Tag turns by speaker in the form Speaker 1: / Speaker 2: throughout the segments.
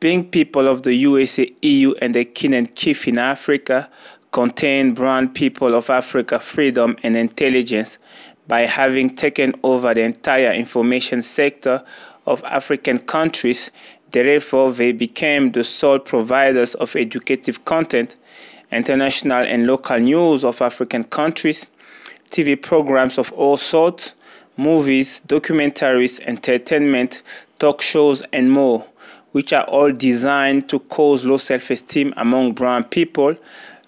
Speaker 1: being people of the USA, EU, and the kin and kif in Africa, contain brown people of Africa freedom and intelligence by having taken over the entire information sector of African countries. Therefore, they became the sole providers of educative content, international and local news of African countries, TV programs of all sorts, movies, documentaries, entertainment, talk shows, and more which are all designed to cause low self-esteem among brown people,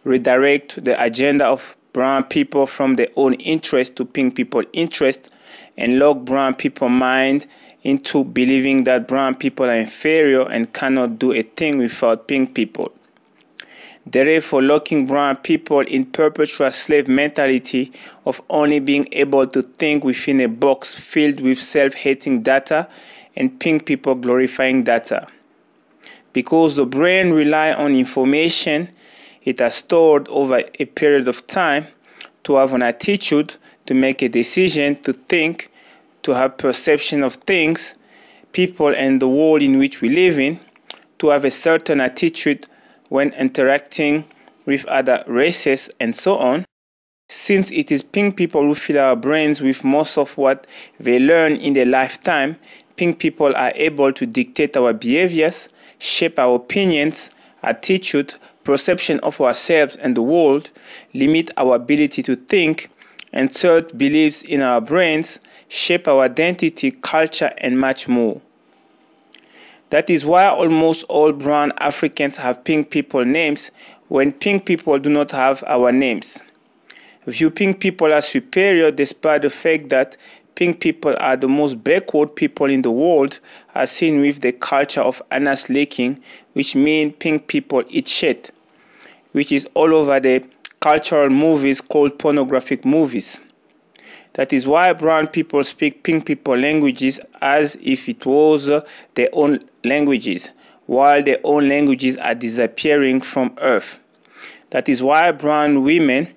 Speaker 1: redirect the agenda of brown people from their own interest to pink people interest, and lock brown people mind into believing that brown people are inferior and cannot do a thing without pink people therefore for locking brown people in perpetual slave mentality of only being able to think within a box filled with self-hating data and pink people glorifying data. Because the brain relies on information it has stored over a period of time to have an attitude, to make a decision, to think, to have perception of things, people and the world in which we live in, to have a certain attitude when interacting with other races and so on, since it is pink people who fill our brains with most of what they learn in their lifetime, pink people are able to dictate our behaviors, shape our opinions, attitude, perception of ourselves and the world, limit our ability to think, insert beliefs in our brains, shape our identity, culture, and much more. That is why almost all brown Africans have pink people names when pink people do not have our names. View pink people as superior despite the fact that pink people are the most backward people in the world as seen with the culture of anus licking which means pink people eat shit which is all over the cultural movies called pornographic movies. That is why brown people speak pink people languages as if it was their own languages, while their own languages are disappearing from earth. That is why brown women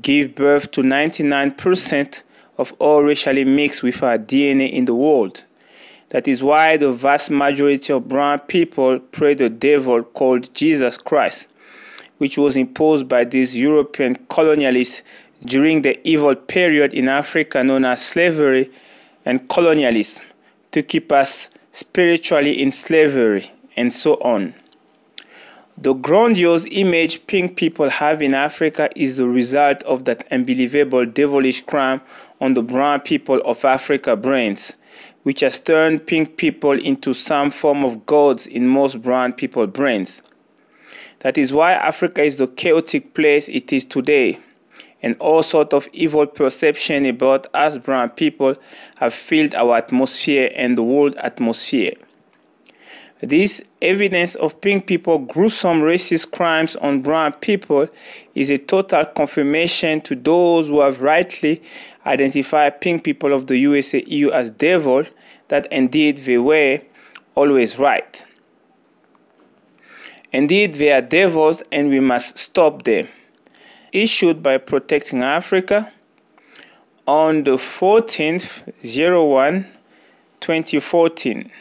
Speaker 1: give birth to 99% of all racially mixed with our DNA in the world. That is why the vast majority of brown people pray the devil called Jesus Christ, which was imposed by these European colonialists during the evil period in Africa known as slavery and colonialism to keep us spiritually in slavery and so on. The grandiose image pink people have in Africa is the result of that unbelievable devilish crime on the brown people of Africa brains, which has turned pink people into some form of gods in most brown people brains. That is why Africa is the chaotic place it is today and all sort of evil perception about us brown people have filled our atmosphere and the world atmosphere. This evidence of pink people gruesome racist crimes on brown people is a total confirmation to those who have rightly identified pink people of the USA EU as devil that indeed they were always right. Indeed, they are devils and we must stop them issued by Protecting Africa on the 14th 01 2014.